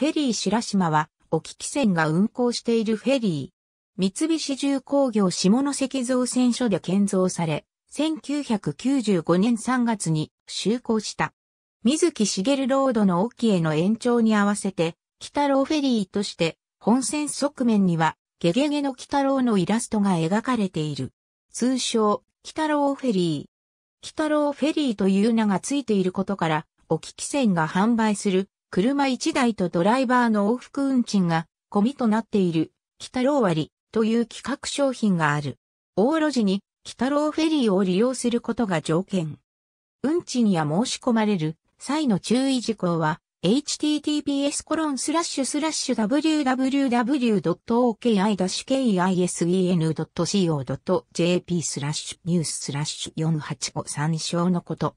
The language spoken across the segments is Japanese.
フェリー白島は、沖汽船が運航しているフェリー。三菱重工業下関造船所で建造され、1995年3月に就航した。水木しげるロードの沖への延長に合わせて、北郎フェリーとして、本線側面には、ゲゲゲの北郎のイラストが描かれている。通称、北郎フェリー。北郎フェリーという名がついていることから、沖汽船が販売する車1台とドライバーの往復運賃が込みとなっている、北郎割という企画商品がある。大路時に北郎フェリーを利用することが条件。運賃や申し込まれる際の注意事項は、https コロンスラッシュスラッシュ www.oki-kisen.co.jp スラッシュニューススラッシュ4 8 5参照のこと。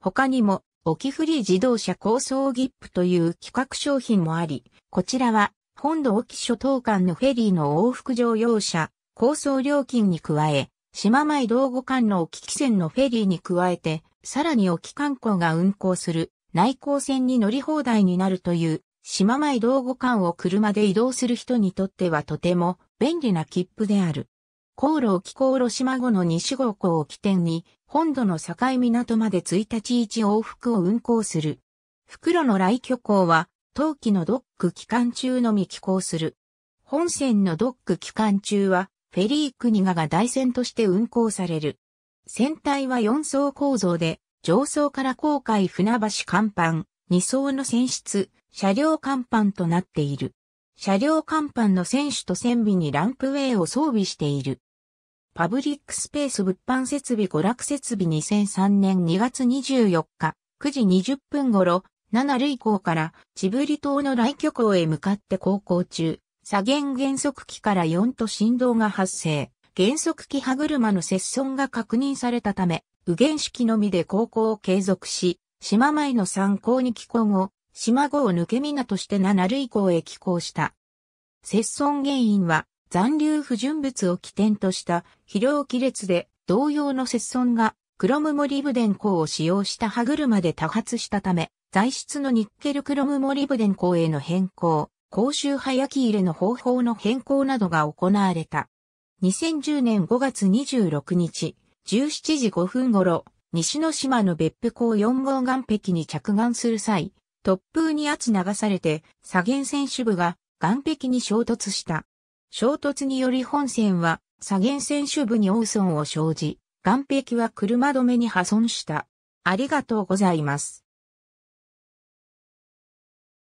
他にも、沖フリー自動車高層ギップという企画商品もあり、こちらは本土沖諸島間のフェリーの往復乗用車、高層料金に加え、島前道後間の沖汽船のフェリーに加えて、さらに沖観光が運航する内航線に乗り放題になるという、島前道後間を車で移動する人にとってはとても便利な切符である。航路沖航路島後の西号港を起点に、本土の境港まで1日1往復を運航する。袋の来漁港は、冬季のドック期間中のみ寄港する。本線のドック期間中は、フェリークニガが台船として運航される。船体は4層構造で、上層から航海船橋甲板、2層の船室、車両甲板となっている。車両甲板の船首と船尾にランプウェイを装備している。パブリックスペース物販設備娯楽設備2003年2月24日9時20分頃、7類港からチブリ島の来居港へ向かって航行中、左舷減速機から4と振動が発生。減速機歯車の接損が確認されたため、右舷式のみで航行を継続し、島前の参考に寄港後、島後を抜け港して7類港へ寄港した。接損原因は残留不純物を起点とした肥料亀裂で同様の節損がクロムモリブデン鋼を使用した歯車で多発したため、材質のニッケルクロムモリブデン鋼への変更、高周波焼き入れの方法の変更などが行われた。2010年5月26日、17時5分頃、西之島の別府港4号岸壁に着岸する際、突風に圧流されて、左舷船首部が岸壁に衝突した。衝突により本線は左舷選手部に大損を生じ、岸壁は車止めに破損した。ありがとうございます。